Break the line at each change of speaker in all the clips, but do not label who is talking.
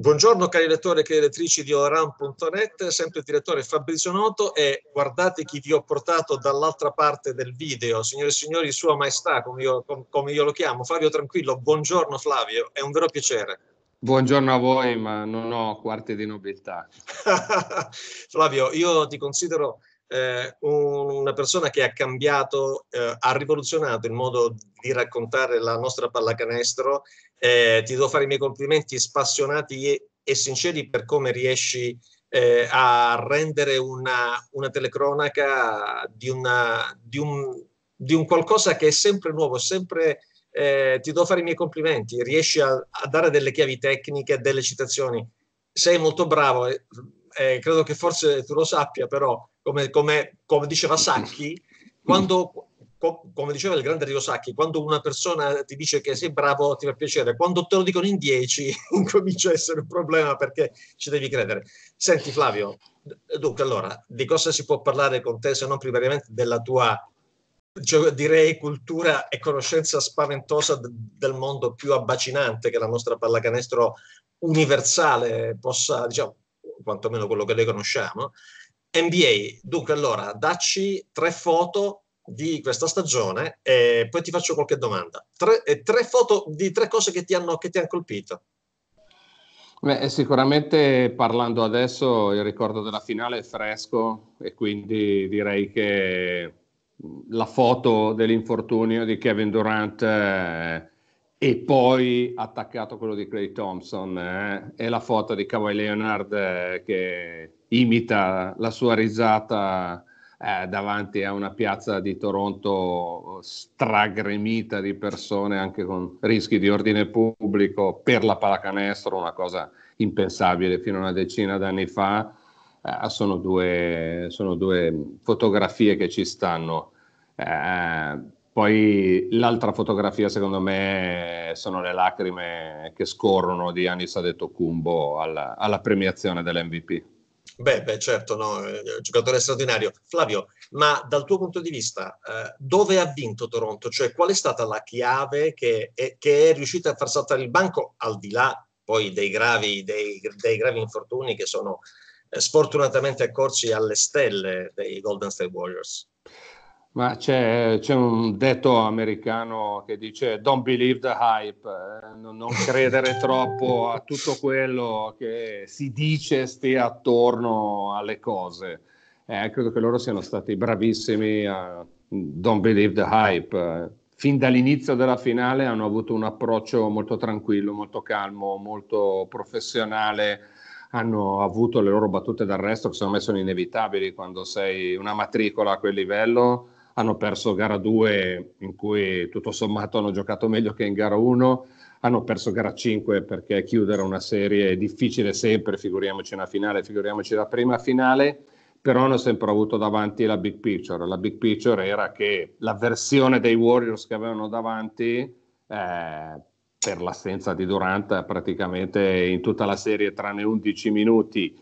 Buongiorno cari lettori e cari lettrici di oran.net, sempre il direttore Fabrizio Noto e guardate chi vi ho portato dall'altra parte del video, signore e signori, Sua Maestà, come io, come io, lo chiamo, Flavio Tranquillo, buongiorno Flavio, è un vero piacere.
Buongiorno a voi, ma non ho quarte di nobiltà.
Flavio, io ti considero eh, una persona che ha cambiato, eh, ha rivoluzionato il modo di raccontare la nostra pallacanestro. Eh, ti devo fare i miei complimenti spassionati e, e sinceri per come riesci eh, a rendere una, una telecronaca di, una, di, un, di, un, qualcosa che è sempre nuovo, sempre, eh, ti devo fare i miei complimenti, riesci a, a, dare delle chiavi tecniche, delle citazioni, sei molto bravo, eh, eh credo che forse tu lo sappia, però come, come, come diceva Sacchi, quando, come diceva il grande Riyosaki, quando una persona ti dice che sei bravo ti fa piacere, quando te lo dicono in dieci comincia a essere un problema perché ci devi credere. Senti Flavio, dunque allora, di cosa si può parlare con te se non primariamente della tua cioè, direi cultura e conoscenza spaventosa d- del mondo più abbacinante che la nostra pallacanestro universale possa, diciamo, quantomeno quello che noi conosciamo. NBA, dunque allora, dacci tre foto di questa stagione e poi ti faccio qualche domanda. Tre, tre foto di tre cose che ti hanno, che ti hanno colpito.
Beh, sicuramente parlando adesso il ricordo della finale è fresco e quindi direi che la foto dell'infortunio di Kevin Durant eh, e poi attaccato quello di Clay Thompson eh, e la foto di Kawhi Leonard eh, che imita la sua risata eh, davanti a una piazza di Toronto eh, stragremita di persone, anche con rischi di ordine pubblico per la pallacanestro, una cosa impensabile fino a una decina d'anni fa. Eh, sono, due, sono, due, fotografie che ci stanno. Eh, poi l'altra fotografia, secondo me, sono le lacrime che scorrono di Anis Adetokumbo alla, alla premiazione dell'MVP.
Beh, beh certo, no, eh, giocatore straordinario. Flavio, ma dal tuo punto di vista, eh, dove ha vinto Toronto? Cioè, qual è stata la chiave che è, che è riuscita a far saltare il banco, al di là poi dei gravi, dei, dei gravi infortuni che sono eh, sfortunatamente accorsi alle stelle dei Golden State Warriors?
Ma c'è, c'è, un detto americano
che dice don't believe the hype, eh,
non, non, credere troppo a tutto quello che si dice stia attorno alle cose. Eh, credo che loro siano stati bravissimi a mm, don't believe the hype. Eh. Fin dall'inizio della finale hanno avuto un approccio molto tranquillo, molto calmo, molto professionale hanno avuto le loro battute d'arresto che secondo me sono inevitabili quando sei una matricola a quel livello hanno perso gara 2 in cui tutto sommato hanno giocato meglio che in gara 1, hanno perso gara 5 perché chiudere una serie è difficile sempre, figuriamoci una finale, figuriamoci la prima finale, però hanno sempre avuto davanti la big picture. La big picture era che la versione dei Warriors che avevano davanti, eh, per l'assenza di Durant praticamente in tutta la serie tranne 11 minuti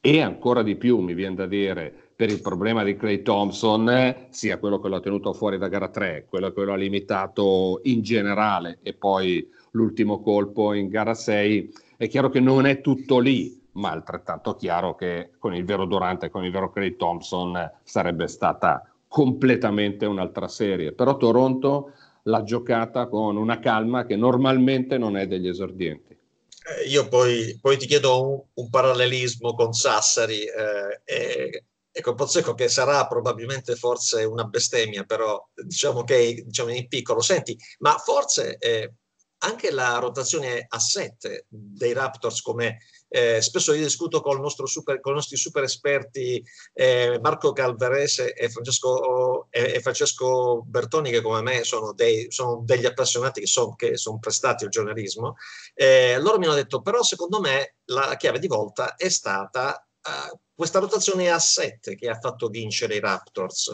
e ancora di più, mi viene da dire, per il problema di Clay Thompson, sia quello che lo ha tenuto fuori da gara 3, quello che lo ha limitato in generale e poi l'ultimo colpo in gara 6, è chiaro che non è tutto lì, ma altrettanto chiaro che con il vero Durante e con il vero Clay Thompson sarebbe stata completamente un'altra serie. Però Toronto l'ha giocata con una calma che normalmente non è degli esordienti.
Eh, io poi, poi, ti chiedo un, un parallelismo con Sassari. Eh, eh, Ecco, Pozzecco che sarà probabilmente forse una bestemmia, però diciamo che diciamo in piccolo, senti, ma forse eh, anche la rotazione a 7 dei Raptors come eh, spesso io discuto con, super, con, i nostri super esperti eh, Marco Calverese e Francesco, e, e Francesco, Bertoni che come me sono, dei, sono degli appassionati che sono son prestati al giornalismo eh, loro mi hanno detto però secondo me la chiave di volta è stata uh, questa rotazione a 7 che ha fatto vincere i Raptors.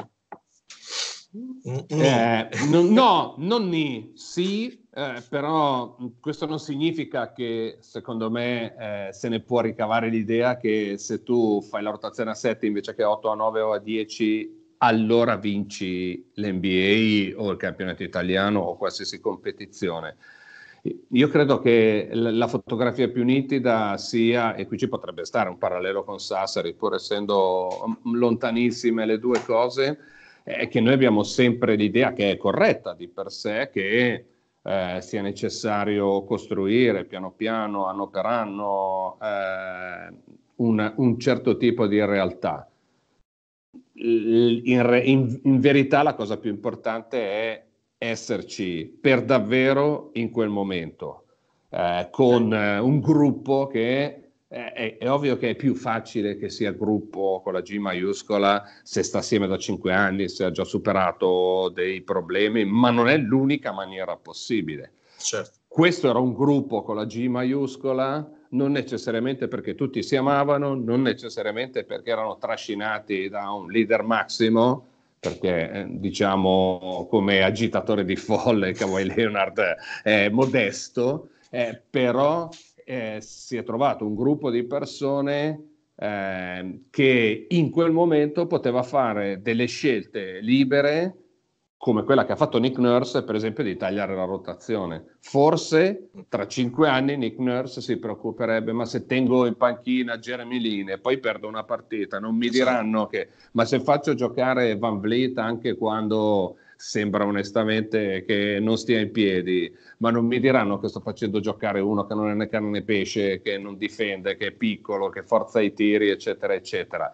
Eh,
no, non ni, sì, eh, però questo non significa che secondo me eh, se ne può ricavare l'idea che se tu fai la rotazione a 7 invece che 8, a 9 o a 10, allora vinci l'NBA o il campionato italiano o qualsiasi competizione. Io credo che la fotografia più nitida sia, e qui ci potrebbe stare un parallelo con Sassari, pur essendo mm, lontanissime le due cose, è che noi abbiamo sempre l'idea che è corretta di per sé che eh, sia necessario costruire piano piano, anno per anno, eh, un, un, certo tipo di realtà. In, in, in verità la cosa più importante è esserci per davvero in quel momento, eh, con eh, un gruppo che è, è, è, ovvio che è più facile che sia gruppo con la G maiuscola se sta assieme da cinque anni, se ha già superato dei problemi, ma non è l'unica maniera possibile. Certo. Questo era un gruppo con la G maiuscola, non necessariamente perché tutti si amavano, non necessariamente perché erano trascinati da un leader massimo, perché eh, diciamo come agitatore di folle Kawhi Leonard è modesto, eh, però eh, si è trovato un gruppo di persone eh, che in quel momento poteva fare delle scelte libere come quella che ha fatto Nick Nurse, per esempio, di tagliare la rotazione. Forse tra cinque anni Nick Nurse si preoccuperebbe, ma se tengo in panchina Jeremy Lin e poi perdo una partita, non mi esatto. diranno che... Ma se faccio giocare Van Vliet anche quando sembra onestamente che non stia in piedi, ma non mi diranno che sto facendo giocare uno che non è né carne né pesce, che non difende, che è piccolo, che forza i tiri, eccetera, eccetera.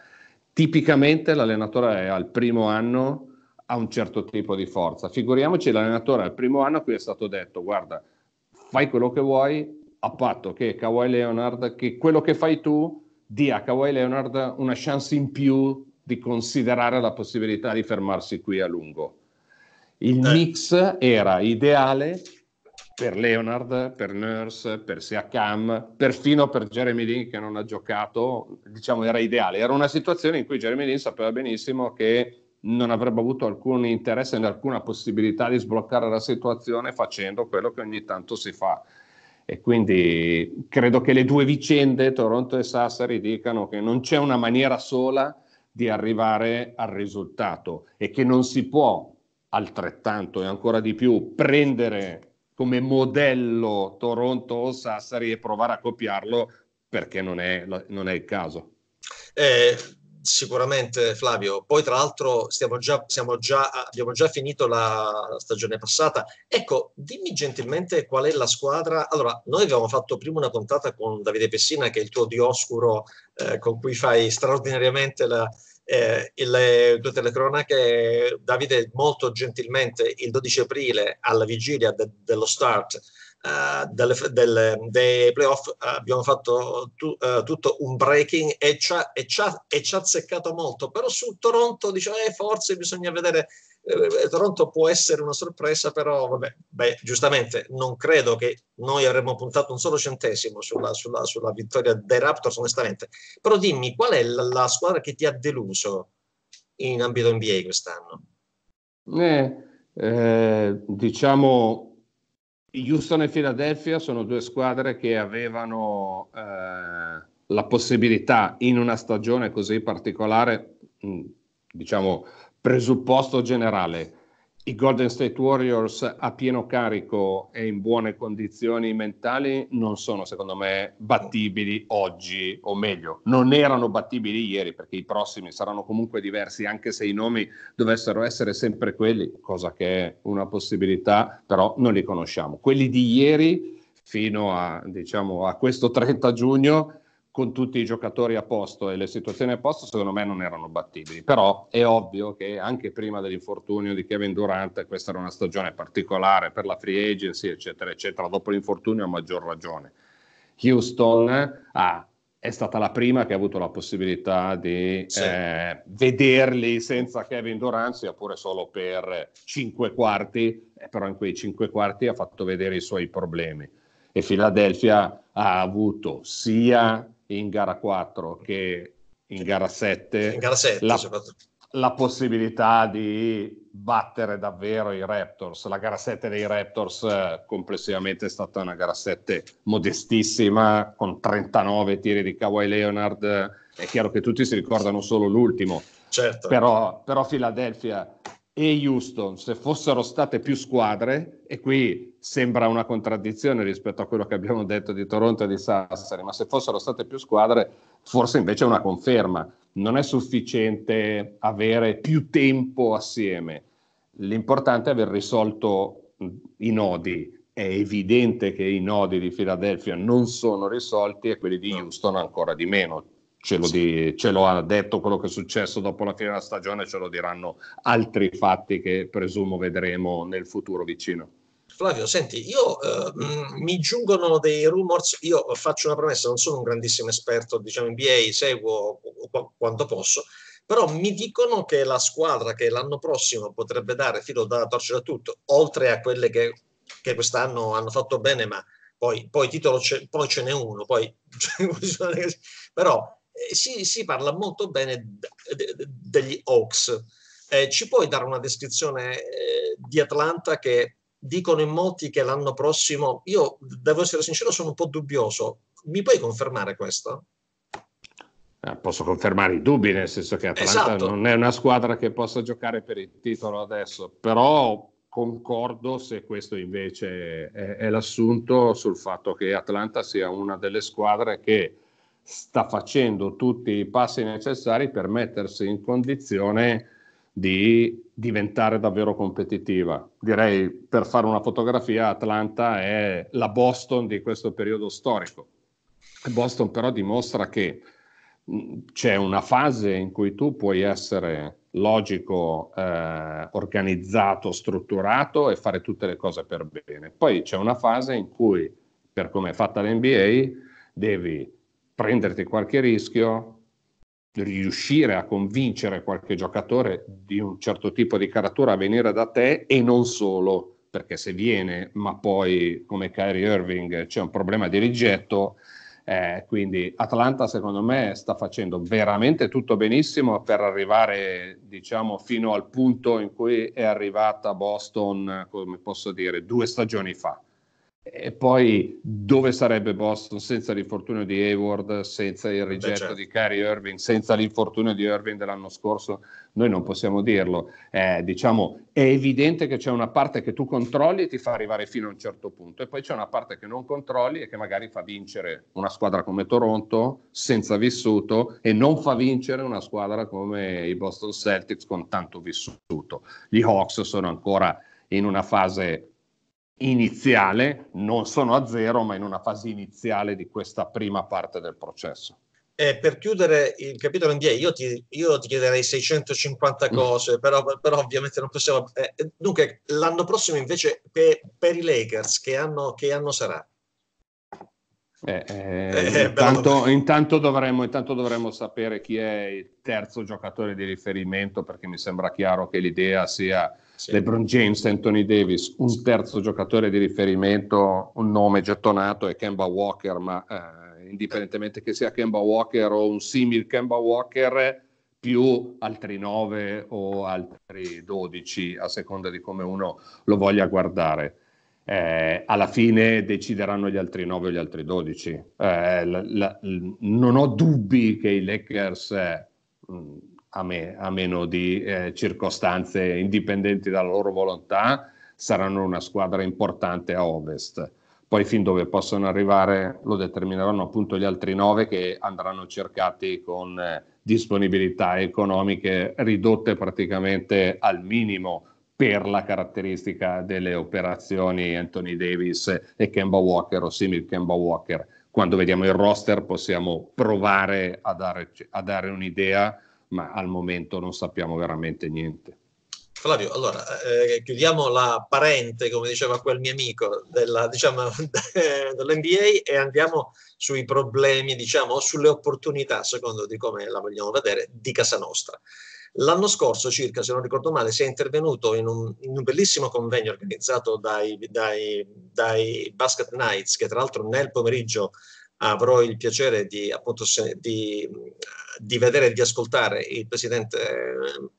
Tipicamente l'allenatore è al primo anno ha un certo tipo di forza. Figuriamoci l'allenatore al primo anno a cui è stato detto guarda, fai quello che vuoi a patto che Kawhi Leonard, che quello che fai tu dia a Kawhi Leonard una chance in più di considerare la possibilità di fermarsi qui a lungo. Il mix eh. era ideale per Leonard, per Nurse, per Siakam, perfino per Jeremy Lin che non ha giocato, diciamo era ideale. Era una situazione in cui Jeremy Lin sapeva benissimo che non avrebbe avuto alcun interesse né alcuna possibilità di sbloccare la situazione facendo quello che ogni tanto si fa. E quindi credo che le due vicende, Toronto e Sassari, dicano che non c'è una maniera sola di arrivare al risultato e che non si può altrettanto e ancora di più prendere come modello Toronto
o Sassari e provare a copiarlo
perché non è, non è il caso.
Eh, sicuramente Flavio. Poi tra l'altro stiamo già, già, abbiamo già finito la stagione passata. Ecco, dimmi gentilmente qual è la squadra. Allora, noi avevamo fatto prima una contata con Davide Pessina, che è il tuo dioscuro eh, con cui fai straordinariamente la, eh, le tue telecronache. Davide molto gentilmente il 12 aprile alla vigilia de, dello start eh, delle, delle, dei playoff eh, abbiamo fatto tu, uh, tutto un breaking e ci, ha, e, ci ha, e ci, ha, azzeccato molto, però su Toronto dice eh, forse bisogna vedere, Toronto può essere una sorpresa, però vabbè, beh, giustamente non credo che noi avremmo puntato un solo centesimo sulla, sulla, sulla vittoria dei Raptors, onestamente, però dimmi qual è la, la squadra che ti ha deluso? in ambito NBA quest'anno?
Eh, eh, diciamo Houston e Philadelphia sono due squadre che avevano eh, la possibilità in una stagione così particolare, mh, diciamo presupposto generale, i Golden State Warriors a pieno carico e in buone condizioni mentali non sono, secondo me, battibili oggi, o meglio, non erano battibili ieri, perché i prossimi saranno comunque diversi, anche se i nomi dovessero essere sempre quelli, cosa che è una possibilità, però non li conosciamo. Quelli di ieri fino a, diciamo, a questo 30 giugno con tutti i giocatori a posto e le situazioni a posto secondo me non erano battibili, però è ovvio che anche prima dell'infortunio di Kevin Durant questa era una stagione particolare per la free agency eccetera eccetera, dopo l'infortunio a maggior ragione. Houston ah, è stata la prima che ha avuto la possibilità di sì. eh, vederli senza Kevin Durant, sia pure solo per cinque quarti, eh, però in quei cinque quarti ha fatto vedere i suoi problemi. E Philadelphia ha avuto sia in gara 4 che in gara 7, in gara 7 la, la, possibilità di battere davvero i Raptors. La gara 7 dei Raptors eh, complessivamente è stata una gara 7 modestissima con 39 tiri di Kawhi Leonard. È chiaro che tutti si ricordano solo l'ultimo, certo. però, però Philadelphia e Houston, se fossero state più squadre, e qui sembra una contraddizione rispetto a quello che abbiamo detto di Toronto e di Sassari, ma se fossero state più squadre, forse invece è una conferma. Non è sufficiente avere più tempo assieme. L'importante è aver risolto i nodi. È evidente che i nodi di Filadelfia non sono risolti e quelli di Houston ancora di meno Ce lo, di, ce lo, ha detto quello che è successo dopo la fine della stagione, ce lo diranno altri fatti che presumo vedremo nel futuro vicino.
Flavio, senti, io eh, mi giungono dei rumors, io faccio una promessa, non sono un grandissimo esperto, diciamo NBA, seguo quanto posso, però mi dicono che la squadra che l'anno prossimo potrebbe dare filo da torcere a tutto, oltre a quelle che, che quest'anno hanno fatto bene, ma poi, poi titolo poi ce n'è uno, poi... però eh, si, si, parla molto bene degli Hawks. Eh, ci puoi dare una descrizione eh, di Atlanta che dicono in molti che l'anno prossimo, io devo essere sincero, sono un po' dubbioso. Mi puoi confermare questo?
Eh, posso confermare i dubbi, nel senso che Atlanta esatto. non è una squadra che possa giocare per il titolo adesso, però concordo se questo invece è, è l'assunto sul fatto che Atlanta sia una delle squadre che sta facendo tutti i passi necessari per mettersi in condizione di diventare davvero competitiva. Direi, per fare una fotografia, Atlanta è la Boston di questo periodo storico. Boston però dimostra che c'è una fase in cui tu puoi essere logico, eh, organizzato, strutturato e fare tutte le cose per bene. Poi c'è una fase in cui, per come è fatta l'NBA, devi prenderti qualche rischio, riuscire a convincere qualche giocatore di un certo tipo di caratura a venire da te e non solo, perché se viene, ma poi come Kyrie Irving c'è un problema di rigetto, eh, quindi Atlanta secondo me sta facendo veramente tutto benissimo per arrivare diciamo fino al punto in cui è arrivata Boston, come posso dire, due stagioni fa e poi dove sarebbe Boston senza l'infortunio di Hayward, senza il rigetto certo. di Kyrie Irving, senza l'infortunio di Irving dell'anno scorso? Noi non possiamo dirlo. Eh, diciamo, è evidente che c'è una parte che tu controlli e ti fa arrivare fino a un certo punto e poi c'è una parte che non controlli e che magari fa vincere una squadra come Toronto senza vissuto e non fa vincere una squadra come i Boston Celtics con tanto vissuto. Gli Hawks sono ancora in una fase iniziale, non sono a zero, ma in una fase iniziale di questa prima parte del processo.
Eh, per chiudere il capitolo NBA, io ti, io ti chiederei 650 mm. cose, però, però ovviamente non possiamo. Eh, dunque, l'anno prossimo invece per, per i Lakers, che anno, che anno sarà?
Eh, eh, eh, eh intanto, intanto, dovremmo, intanto, dovremmo, sapere chi è il terzo giocatore di riferimento, perché mi sembra chiaro che l'idea sia sì. LeBron James, Anthony Davis, un terzo giocatore di riferimento, un nome gettonato è Kemba Walker, ma eh, indipendentemente che sia Kemba Walker o un simile Kemba Walker, più altri 9 o altri 12 a seconda di come uno lo voglia guardare. Eh, alla fine decideranno gli altri 9 o gli altri 12. Eh, la, la, non ho dubbi che i Lakers eh, mh, a, me, a meno di eh, circostanze indipendenti dalla loro volontà, saranno una squadra importante a ovest. Poi fin dove possono arrivare lo determineranno appunto gli altri nove che andranno cercati con eh, disponibilità economiche ridotte praticamente al minimo per la caratteristica delle operazioni Anthony Davis e Kemba Walker o simil Kemba Walker. Quando vediamo il roster possiamo provare a dare, a dare un'idea ma al momento non sappiamo veramente niente.
Flavio, allora eh, chiudiamo la parente, come diceva quel mio amico, della, diciamo, dell'NBA e andiamo sui problemi, diciamo, sulle opportunità, secondo di come la vogliamo vedere, di casa nostra. L'anno scorso, circa, se non ricordo male, si è intervenuto in un, in un bellissimo convegno organizzato dai, dai, dai Basket Knights, che tra l'altro nel pomeriggio avrò il piacere di, appunto, di, di vedere e di ascoltare il presidente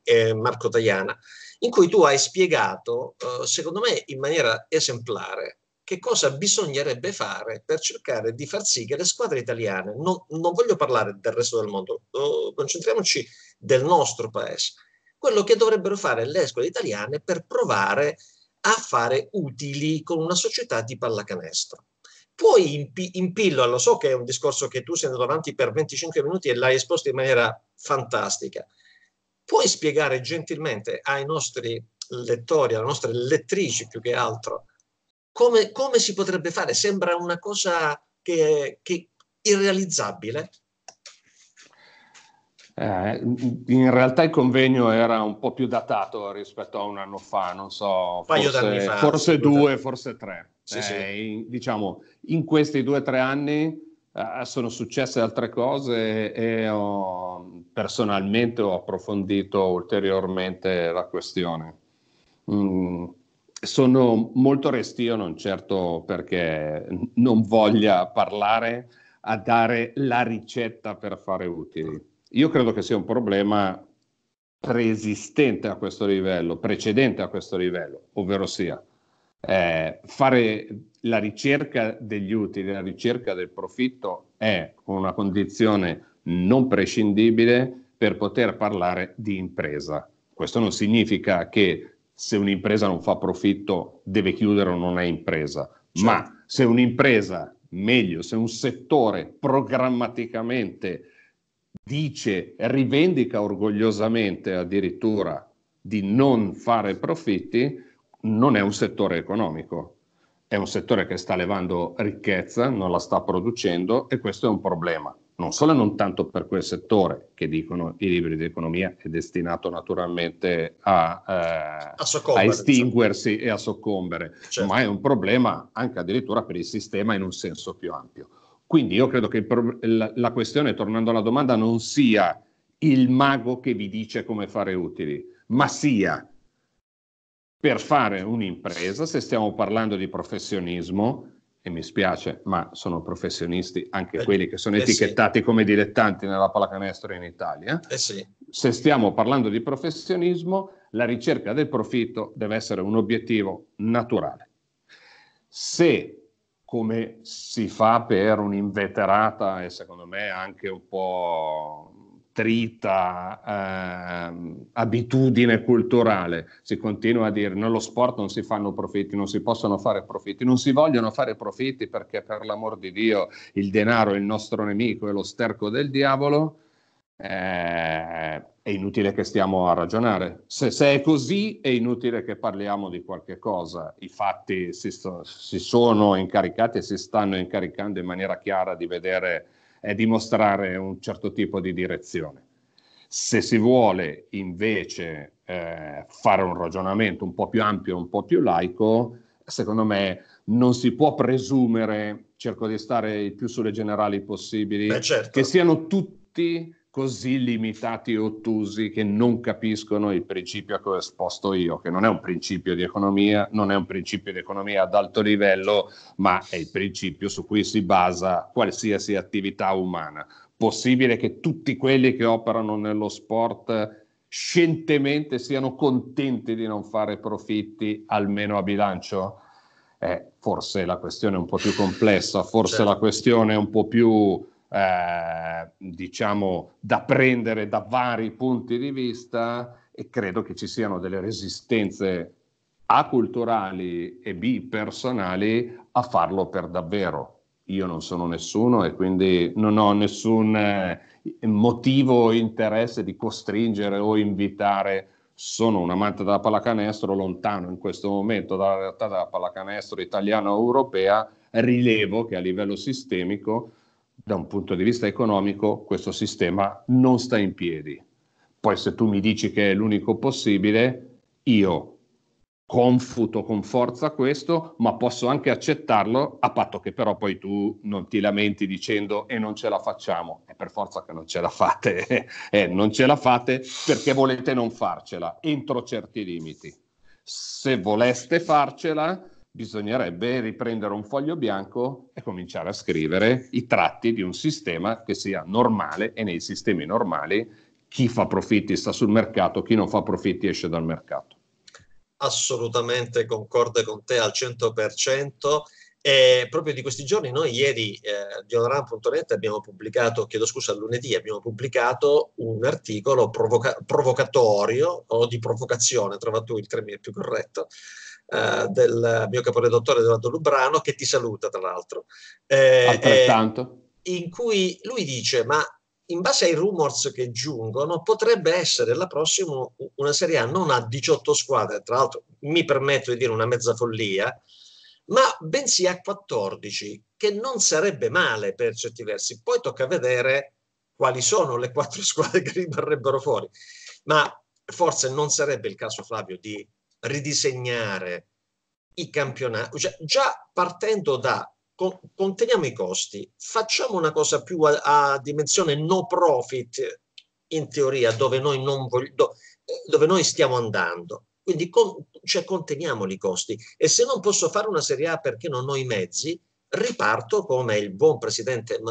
eh, Marco Tajana, in cui tu hai spiegato, eh, secondo me in maniera esemplare, che cosa bisognerebbe fare per cercare di far sì che le squadre italiane, non, non voglio parlare del resto del mondo, oh, concentriamoci del nostro paese, quello che dovrebbero fare le squadre italiane per provare a fare utili con una società di pallacanestro. Poi in, in, pillola, so che è un discorso che tu sei andato avanti per 25 minuti e l'hai esposto in maniera fantastica, puoi spiegare gentilmente ai nostri lettori, alle nostre lettrici più che altro, come, come si potrebbe fare? Sembra una cosa che, che irrealizzabile.
Eh, in realtà il convegno era un po' più datato rispetto a un anno fa, non so, forse, fa, forse due, forse tre. Sì, sì. Eh, diciamo, in questi due o tre anni eh, sono successe altre cose e ho, personalmente ho approfondito ulteriormente la questione. Mm, sono molto restio, non certo perché non voglia parlare, a dare la ricetta per fare utili. Io credo che sia un problema preesistente a questo livello, precedente a questo livello, ovvero sia eh, fare la ricerca degli utili, la ricerca del profitto è una condizione non prescindibile per poter parlare di impresa. Questo non significa che se un'impresa non fa profitto deve chiudere o non è impresa, certo. ma se un'impresa, meglio, se un settore programmaticamente dice, rivendica orgogliosamente addirittura di non fare profitti, non è un settore economico, è un settore che sta levando ricchezza, non la sta producendo e questo è un problema, non solo e non tanto per quel settore che dicono i libri di economia è destinato naturalmente a, eh, a, a estinguersi certo. e a soccombere, certo. ma è un problema anche addirittura per il sistema in un senso più ampio. Quindi io credo che pro- la, la questione, tornando alla domanda, non sia il mago che vi dice come fare utili, ma sia per fare un'impresa, se stiamo parlando di professionismo, e mi spiace, ma sono professionisti anche Beh, quelli che sono eh etichettati sì. come dilettanti nella pallacanestro in Italia. Eh sì. Se stiamo parlando di professionismo, la ricerca del profitto deve essere un obiettivo naturale. Se come si fa per un'inveterata e secondo me anche un po' contrita eh, abitudine culturale. Si continua a dire nello sport non si fanno profitti, non si possono fare profitti, non si vogliono fare profitti perché per l'amor di Dio il denaro è il nostro nemico, è lo sterco del diavolo. Eh, è inutile che stiamo a ragionare. Se, se, è così, è inutile che parliamo di qualche cosa. I fatti si, so, si sono incaricati e si stanno incaricando in maniera chiara di vedere è dimostrare un certo tipo di direzione. Se si vuole invece eh, fare un ragionamento un po' più ampio, un po' più laico, secondo me non si può presumere, cerco di stare il più sulle generali possibili, Beh, certo. che siano tutti così limitati e ottusi che non capiscono il principio a cui ho esposto io, che non è un principio di economia, non è un principio di economia ad alto livello, ma è il principio su cui si basa qualsiasi attività umana. Possibile che tutti quelli che operano nello sport scientemente siano contenti di non fare profitti, almeno a bilancio? Eh, forse la questione è un po' più complessa, forse certo. la questione è un po' più eh, diciamo, da prendere da vari punti di vista e credo che ci siano delle resistenze A culturali e B personali a farlo per davvero. Io non sono nessuno e quindi non ho nessun eh, motivo o interesse di costringere o invitare sono un amante della pallacanestro, lontano in questo momento dalla realtà della pallacanestro italiana o europea, rilevo che a livello sistemico da un punto di vista economico questo sistema non sta in piedi. Poi se tu mi dici che è l'unico possibile, io confuto con forza questo, ma posso anche accettarlo a patto che però poi tu non ti lamenti dicendo e non ce la facciamo, è per forza che non ce la fate, eh, non ce la fate perché volete non farcela entro certi limiti. Se voleste farcela, bisognerebbe riprendere un foglio bianco e cominciare a scrivere i tratti di un sistema che sia normale e nei sistemi normali chi fa profitti sta sul mercato, chi non fa profitti esce dal mercato.
Assolutamente concorde con te al 100%. E proprio di questi giorni, noi ieri eh, di onoram.net abbiamo pubblicato, chiedo scusa, lunedì abbiamo pubblicato un articolo provoca- provocatorio o di provocazione, trovato il termine più corretto, eh, del mio caporedattore Edoardo Lubrano, che ti saluta tra l'altro. Eh, Altrettanto. Eh, in cui lui dice, ma in base ai rumors che giungono, potrebbe essere la prossima una Serie A non a 18 squadre, tra l'altro mi permetto di dire una mezza follia, ma bensì a 14, che non sarebbe male per certi versi. Poi tocca vedere quali sono le quattro squadre che rimarrebbero fuori. Ma forse non sarebbe il caso, Flavio, di ridisegnare i campionati, cioè già partendo da con, conteniamo i costi, facciamo una cosa più a, a, dimensione no profit in teoria dove noi, non voglio, do, dove noi stiamo andando. Quindi con, cioè, conteniamo i costi e se non posso fare una serie A perché non ho i mezzi, riparto come il buon presidente ehm,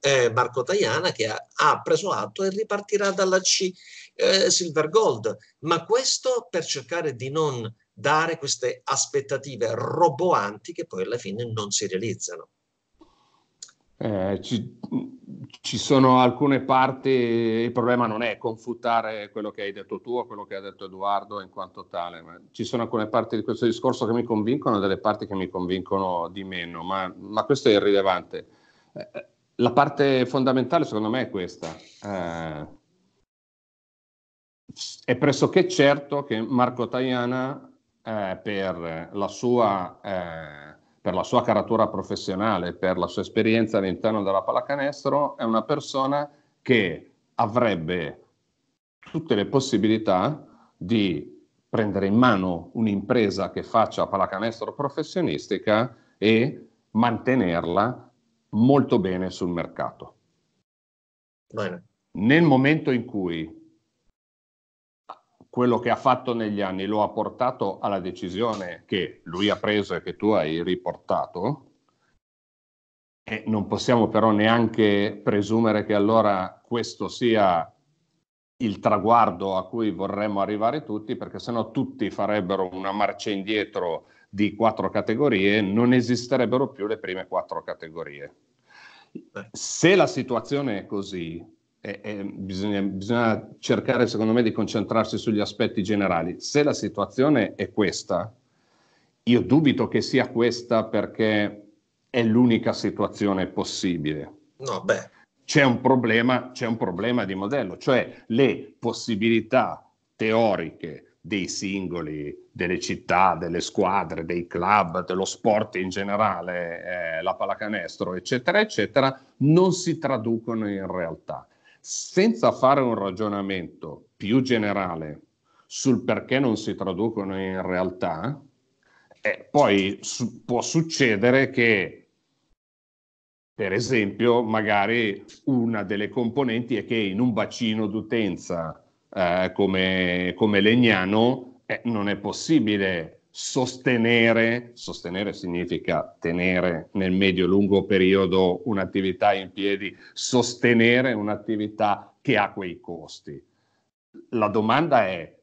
eh, Marco Tajana che ha, ha, preso atto e ripartirà dalla C eh, silver gold, ma questo per cercare di non dare queste aspettative roboanti che poi alla fine non si realizzano.
Eh, ci, ci, sono alcune parti, il problema non è confutare quello che hai detto tu o quello che ha detto Edoardo in quanto tale, ma ci sono alcune parti di questo discorso che mi convincono e delle parti che mi convincono di meno, ma, ma questo è irrilevante. Eh, la parte fondamentale secondo me è questa. Eh, è pressoché certo che Marco Tajana, eh, per, la sua, eh, per la sua caratura professionale, per la sua esperienza all'interno della pallacanestro, è una persona che avrebbe tutte le possibilità di prendere in mano un'impresa che faccia pallacanestro professionistica e mantenerla molto bene sul mercato. Bene. Nel momento in cui quello che ha fatto negli anni lo ha portato alla decisione che lui ha preso e che tu hai riportato, e non possiamo però neanche presumere che allora questo sia il traguardo a cui vorremmo arrivare tutti, perché sennò tutti farebbero una marcia indietro di quattro categorie, non esisterebbero più le prime quattro categorie. Se la situazione è così, eh, eh, bisogna, bisogna, cercare, secondo me, di concentrarsi sugli aspetti generali. Se la situazione è questa, io dubito che sia questa perché è l'unica situazione possibile. No, c'è, un problema, c'è un problema di modello, cioè le possibilità teoriche dei singoli, delle città, delle squadre, dei club, dello sport in generale, eh, la pallacanestro, eccetera, eccetera, non si traducono in realtà senza fare un ragionamento più generale sul perché non si traducono in realtà, eh, poi su- può succedere che, per esempio, magari una delle componenti è che in un bacino d'utenza eh, come, come Legnano eh, non è possibile sostenere, sostenere significa tenere nel medio-lungo periodo un'attività in piedi, sostenere un'attività che ha quei costi. La domanda è,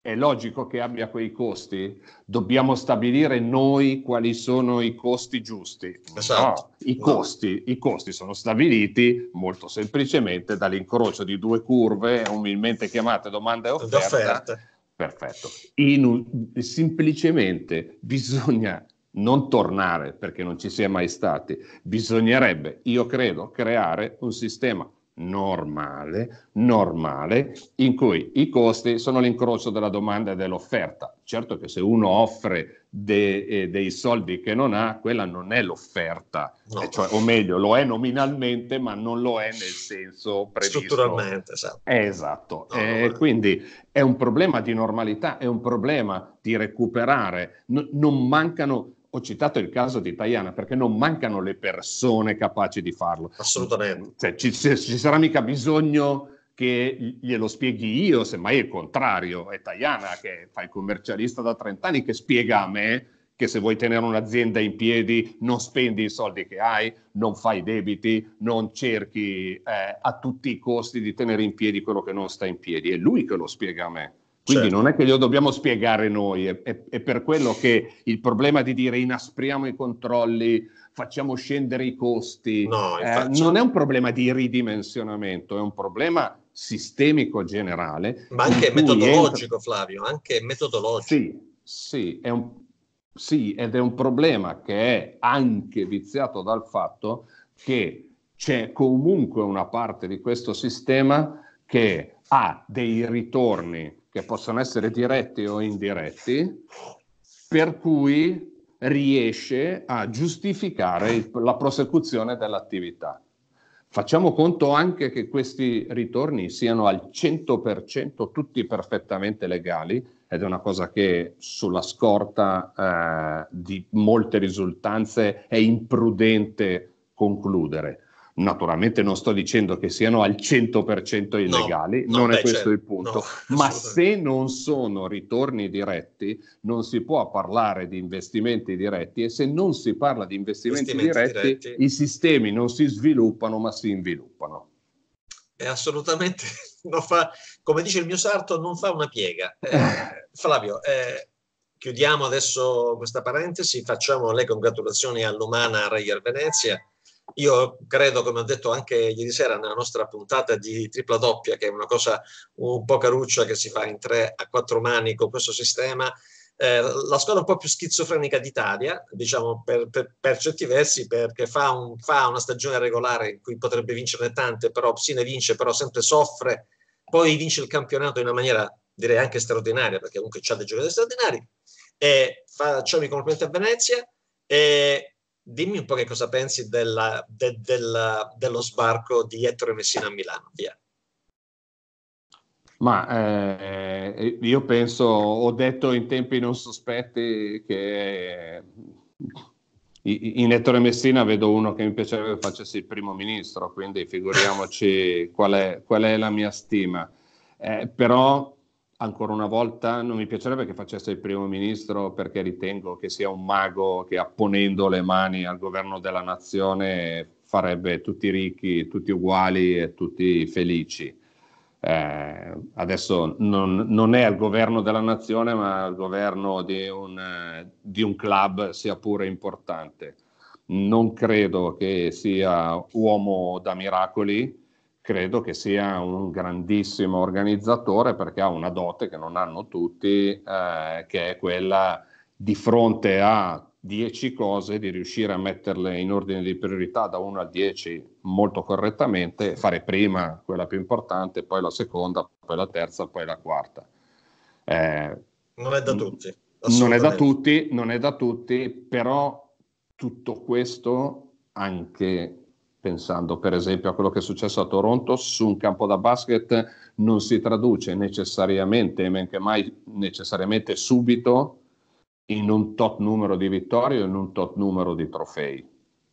è logico che abbia quei costi? Dobbiamo stabilire noi quali sono i costi giusti. Esatto. No, i, costi, no. i costi sono stabiliti molto semplicemente dall'incrocio di due curve, umilmente chiamate domanda e offerta Perfetto. In, semplicemente bisogna non tornare perché non ci si mai stati. Bisognerebbe, io credo, creare un sistema normale, normale, in cui i costi sono l'incrocio della domanda e dell'offerta. Certo che se uno offre de, eh, dei soldi che non ha, quella non è l'offerta, no. eh, cioè, o meglio, lo è nominalmente, ma non lo è nel
senso previsto. Strutturalmente, esatto.
Eh, esatto. No, eh, no, quindi è un problema di normalità, è un problema di recuperare. N- non mancano ho citato il caso di Tajana perché non mancano le persone capaci di farlo. Assolutamente. Cioè, ci, ci sarà mica bisogno che glielo spieghi io, semmai è il contrario, è Tajana che fa il commercialista da 30 anni che spiega a me che se vuoi tenere un'azienda in piedi non spendi i soldi che hai, non fai debiti, non cerchi eh, a tutti i costi di tenere in piedi quello che non sta in piedi. È lui che lo spiega a me. Quindi certo. non è che glielo dobbiamo spiegare noi, è, è, è, per quello che il problema di dire inaspriamo i controlli, facciamo scendere i costi, no, eh, non è un problema di ridimensionamento, è un problema sistemico generale. Ma anche metodologico, entra...
Flavio, anche metodologico. Sì, sì,
è un, sì, ed è un problema che è anche viziato dal fatto che c'è comunque una parte di questo sistema che ha dei ritorni che possono essere diretti o indiretti, per cui riesce a giustificare il, la prosecuzione dell'attività. Facciamo conto anche che questi ritorni siano al 100% tutti perfettamente legali ed è una cosa che sulla scorta eh, di molte risultanze è imprudente concludere. Naturalmente non sto dicendo che siano al 100% illegali, no, non no, è beh, questo certo. il punto, no, ma se non sono ritorni diretti non si può parlare di investimenti diretti e se non si parla di investimenti, investimenti diretti, diretti i sistemi non si sviluppano ma si inviluppano.
È assolutamente, fa, come dice il mio sarto, non fa una piega. Eh, Flavio, eh, chiudiamo adesso questa parentesi, facciamo le congratulazioni all'umana Reyer Venezia io credo, come ho detto anche ieri sera nella nostra puntata di tripla doppia, che è una cosa un po' caruccia che si fa in tre a quattro mani con questo sistema, eh, la squadra un po' più schizofrenica d'Italia, diciamo per, per, per certi versi, perché fa, un, fa, una stagione regolare in cui potrebbe vincerne tante, però si ne vince, però sempre soffre, poi vince il campionato in una maniera direi anche straordinaria, perché comunque c'ha dei giocatori straordinari, e facciamo mi complimenti a Venezia, e Dimmi un po' che cosa pensi della, de, della, dello sbarco di Ettore Messina a Milano. Via.
Ma eh, io penso, ho detto in tempi non sospetti che eh, in Ettore Messina vedo uno che mi piacerebbe che facesse il primo ministro, quindi figuriamoci qual è, qual è la mia stima. Eh, però ancora una volta non mi piacerebbe che facesse il primo ministro perché ritengo che sia un mago che apponendo le mani al governo della nazione farebbe tutti ricchi, tutti uguali e tutti felici. Eh, adesso non, non, è al governo della nazione ma al governo di un, di un club sia pure importante. Non credo che sia uomo da miracoli credo che sia un grandissimo organizzatore perché ha una dote che non hanno tutti, eh, che è quella di fronte a dieci cose, di riuscire a metterle in ordine di priorità da 1 a 10 molto correttamente, fare prima quella più importante, poi la seconda, poi la terza, poi la quarta. Eh, non è da tutti.
Non è da tutti,
non è da tutti, però tutto questo anche pensando per esempio a quello che è successo a Toronto, su un campo da basket non si traduce necessariamente, men che mai necessariamente subito, in un tot numero di vittorie o in un tot numero di trofei.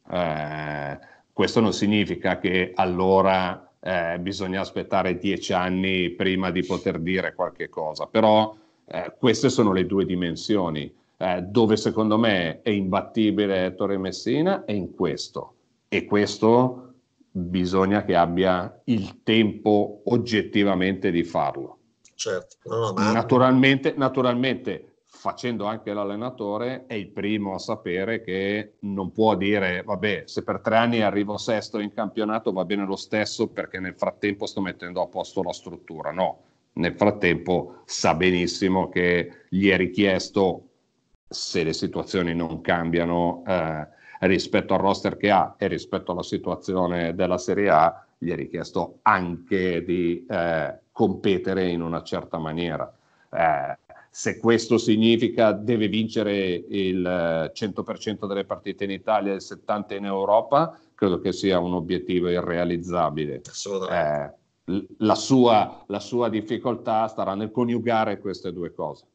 Eh, questo non significa che allora eh, bisogna aspettare dieci anni prima di poter dire qualche cosa, però eh, queste sono le due dimensioni. Eh, dove secondo me è imbattibile Torre Messina è in questo e questo bisogna che abbia il tempo oggettivamente di farlo. Certo. No, no, naturalmente, naturalmente, facendo anche l'allenatore, è il primo a sapere che non può dire, vabbè, se per tre anni arrivo sesto in campionato va bene lo stesso perché nel frattempo sto mettendo a posto la struttura. No, nel frattempo sa benissimo che gli è richiesto, se le situazioni non cambiano, eh, rispetto al roster che ha e rispetto alla situazione della Serie A, gli è richiesto anche di eh, competere in una certa maniera. Eh, se questo significa deve vincere il 100% eh, delle partite in Italia e il 70% in Europa, credo che sia un obiettivo irrealizzabile. Assolutamente. Eh, la, sua, la sua difficoltà starà nel coniugare queste due cose.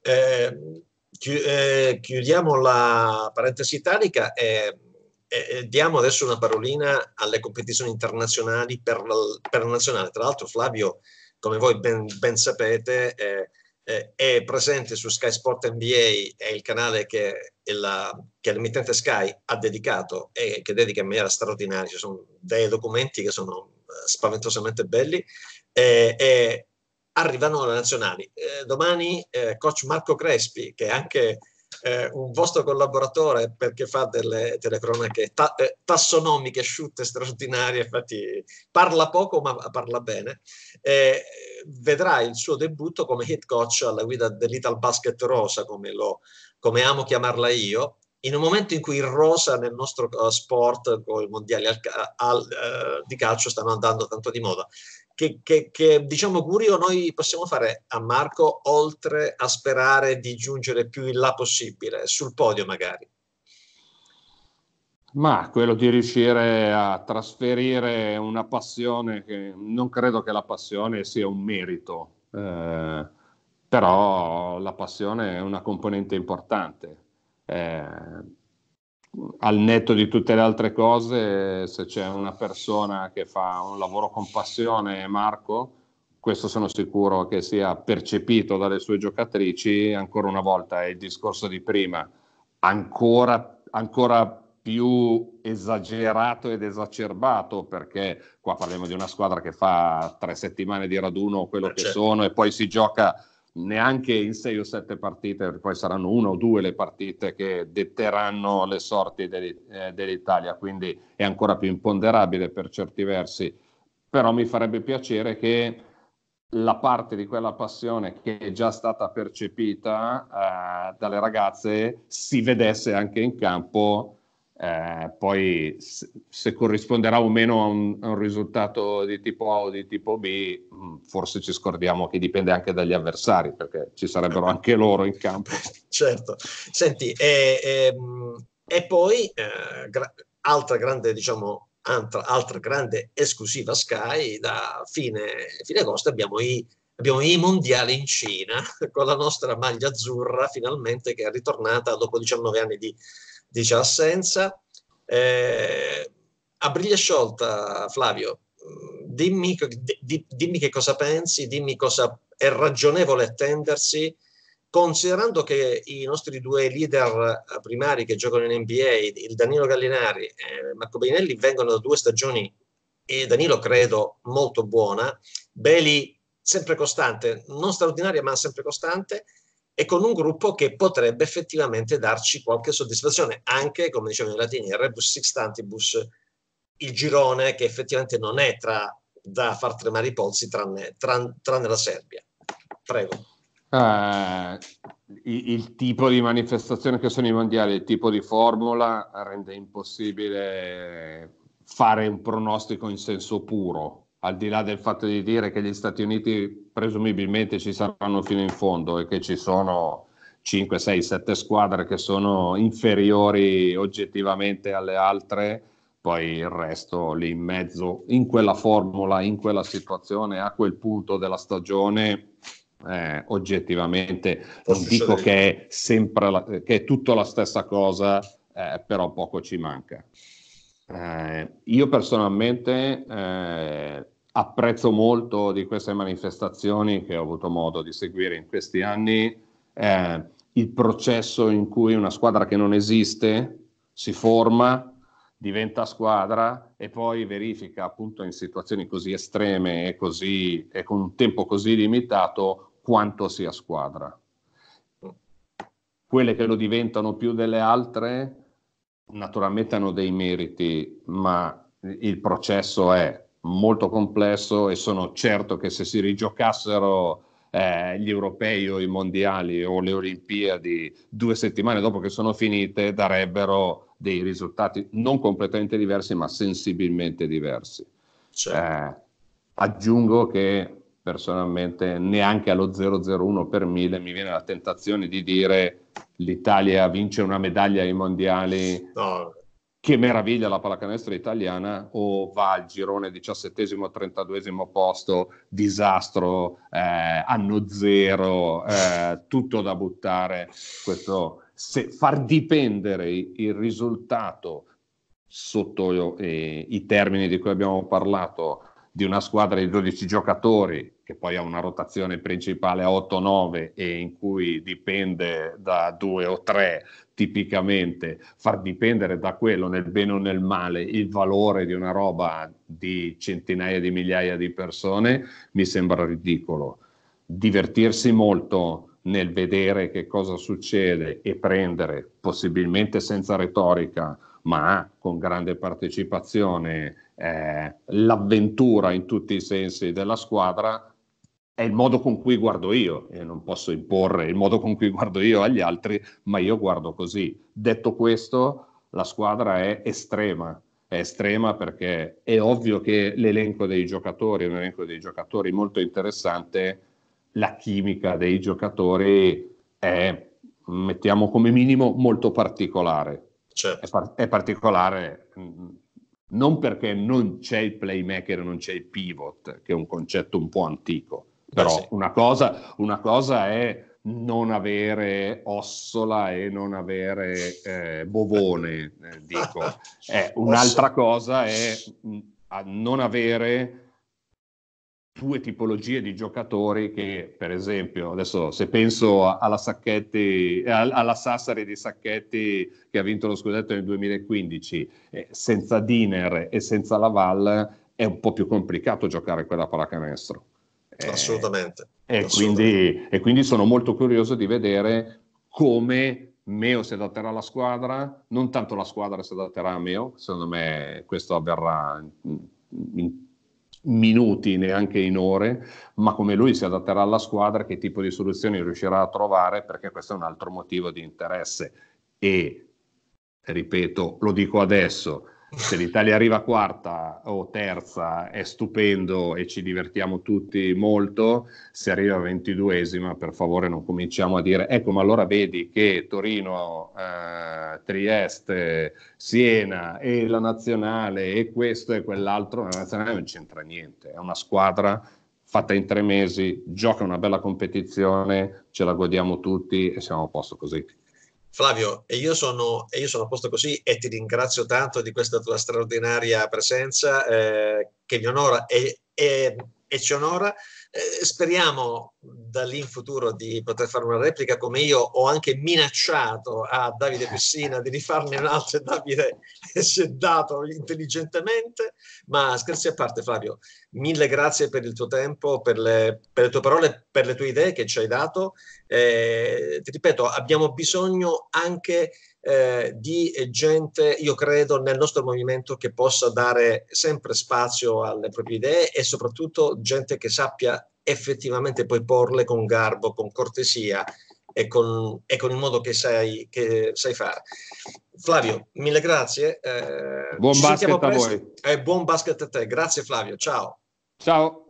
Eh, eh, chiudiamo la parentesi italica e, e, diamo adesso una parolina alle competizioni internazionali per, la, nazionale. Tra l'altro Flavio, come voi ben, ben sapete, eh, eh, è presente su Sky Sport NBA, è il canale che, è la, che l'emittente Sky ha dedicato e che dedica in maniera straordinaria. Ci sono dei documenti che sono eh, spaventosamente belli. Eh, arrivano alle nazionali. Eh, domani eh, coach Marco Crespi, che è anche eh, un vostro collaboratore perché fa delle telecronache ta- eh, tassonomiche, asciutte, straordinarie, infatti parla poco ma parla bene, eh, vedrà il suo debutto come head coach alla guida dell'Ital Basket Rosa, come, lo, come amo chiamarla io, in un momento in cui il rosa nel nostro eh, sport con i mondiali al, al, uh, di calcio stanno andando tanto di moda che, che, che, diciamo Gurio noi possiamo fare a Marco oltre a sperare di giungere più in là possibile, sul podio magari?
Ma quello di riuscire a trasferire una passione, che non credo che la passione sia un merito, eh, però la passione è una componente importante. Eh, al netto di tutte le altre cose, se c'è una persona che fa un lavoro con passione, Marco, questo sono sicuro che sia percepito dalle sue giocatrici, ancora una volta è il discorso di prima, ancora, ancora più esagerato ed esacerbato, perché qua parliamo di una squadra che fa tre settimane di raduno quello Beh, che certo. sono e poi si gioca neanche in sei o sette partite, perché poi saranno una o due le partite che detteranno le sorti de, eh, dell'Italia, quindi è ancora più imponderabile per certi versi, però mi farebbe piacere che la parte di quella passione che è già stata percepita eh, dalle ragazze si vedesse anche in campo eh, poi se, corrisponderà o meno a un, a un, risultato di tipo A o di tipo B, mm, forse ci scordiamo che dipende anche dagli avversari, perché ci sarebbero anche loro in campo.
Certo, senti, e, e, mm, e poi eh, gra- altra grande, diciamo, altra, altra, grande esclusiva Sky, da fine, fine agosto abbiamo i abbiamo i mondiali in Cina con la nostra maglia azzurra finalmente che è ritornata dopo 19 anni di dice assenza. Eh, a briglia sciolta, Flavio, mm, dimmi, di, dimmi, che cosa pensi, dimmi cosa è ragionevole attendersi, considerando che i nostri due leader eh, primari che giocano in NBA, il Danilo Gallinari e Marco Beinelli, vengono da due stagioni, e Danilo credo molto buona, Beli sempre costante, non straordinaria ma sempre costante, e con un gruppo che potrebbe effettivamente darci qualche soddisfazione, anche, come dicevano i latini, rebus sixtantibus, il girone che effettivamente non è tra, da far tremare i polsi tranne, tranne, tranne la Serbia. Prego.
Eh, il, il, tipo di manifestazione che sono i mondiali, il tipo di formula rende impossibile fare un pronostico in senso puro al di là del fatto di dire che gli Stati Uniti presumibilmente ci saranno fino in fondo e che ci sono 5, 6, 7 squadre che sono inferiori oggettivamente alle altre, poi il resto lì in mezzo, in quella formula, in quella situazione, a quel punto della stagione, eh, oggettivamente non dico che è sempre la, che è tutta la stessa cosa, eh, però poco ci manca. Eh, io personalmente eh, apprezzo molto di queste manifestazioni che ho avuto modo di seguire in questi anni eh, il processo in cui una squadra che non esiste si forma, diventa squadra e poi verifica appunto in situazioni così estreme e, così, e con un tempo così limitato quanto sia squadra. Quelle che lo diventano più delle altre naturalmente hanno dei meriti, ma il processo è molto complesso e sono certo che se si rigiocassero eh, gli europei o i mondiali o le Olimpiadi due settimane dopo che sono finite darebbero dei risultati non completamente diversi ma sensibilmente diversi. Certo. Eh, aggiungo che personalmente neanche allo 001 per 1000 mi viene la tentazione di dire l'Italia vince una medaglia ai mondiali. No. Che meraviglia la pallacanestro italiana o va al girone 17esimo, 32 posto, disastro, eh, anno zero, eh, tutto da buttare. Questo, se, far dipendere il risultato sotto eh, i termini di cui abbiamo parlato di una squadra di 12 giocatori che poi ha una rotazione principale a 8-9 e in cui dipende da due o tre tipicamente, far dipendere da quello nel bene o nel male il valore di una roba di centinaia di migliaia di persone mi sembra ridicolo. Divertirsi molto nel vedere che cosa succede e prendere, possibilmente senza retorica, ma con grande partecipazione, eh, l'avventura in tutti i sensi della squadra è il modo con cui guardo io, e non posso imporre il modo con cui guardo io agli altri, ma io guardo così. Detto questo, la squadra è estrema, è estrema perché è ovvio che l'elenco dei giocatori è un elenco dei giocatori molto interessante, la chimica dei giocatori è, mettiamo come minimo, molto particolare certo. è, par- è, particolare mm, non perché non c'è il playmaker, non c'è il pivot, che è un concetto un po' antico, però Beh, sì. una, cosa, una, cosa, è non avere Ossola e non avere eh, Bovone, eh, dico. Eh, un'altra cosa è mh, mm, non avere due tipologie di giocatori che, per esempio, adesso se penso alla, Sacchetti, eh, alla Sassari di Sacchetti che ha vinto lo scudetto nel 2015, eh, senza Diner e senza Laval è un po' più complicato giocare quella pallacanestro. Eh,
assolutamente.
E, assolutamente. Quindi, e quindi sono molto curioso di vedere come Meo si adatterà alla squadra, non tanto la squadra si adatterà a Meo, secondo me questo avverrà in, in minuti, neanche in ore, ma come lui si adatterà alla squadra, che tipo di soluzioni riuscirà a trovare, perché questo è un altro motivo di interesse. E, ripeto, lo dico adesso, se l'Italia arriva quarta o terza è stupendo e ci divertiamo tutti molto, se arriva ventiduesima per favore non cominciamo a dire ecco ma allora vedi che Torino, eh, Trieste, Siena e la nazionale e questo e quell'altro, la nazionale non c'entra niente, è una squadra fatta in tre mesi, gioca una bella competizione, ce la godiamo tutti e siamo a posto così.
Flavio, e io, sono, e io sono a posto così e ti ringrazio tanto di questa tua straordinaria presenza eh, che mi onora e, e e ci onora. Eh, speriamo da lì in futuro di poter fare una replica come io ho anche minacciato a Davide Pessina di rifarne un'altra e Davide si è dato intelligentemente, ma scherzi a parte Flavio, mille grazie per il tuo tempo, per le, per le tue parole, per le tue idee che ci hai dato. Eh, ti ripeto, abbiamo bisogno anche eh, di gente, io credo, nel nostro movimento che possa dare sempre spazio alle proprie idee e soprattutto gente che sappia effettivamente poi porle con garbo, con cortesia e con, e con il modo che sai, che sai, fare. Flavio, mille grazie. Eh, buon basket a voi. Eh, buon basket a te. Grazie Flavio, ciao.
Ciao.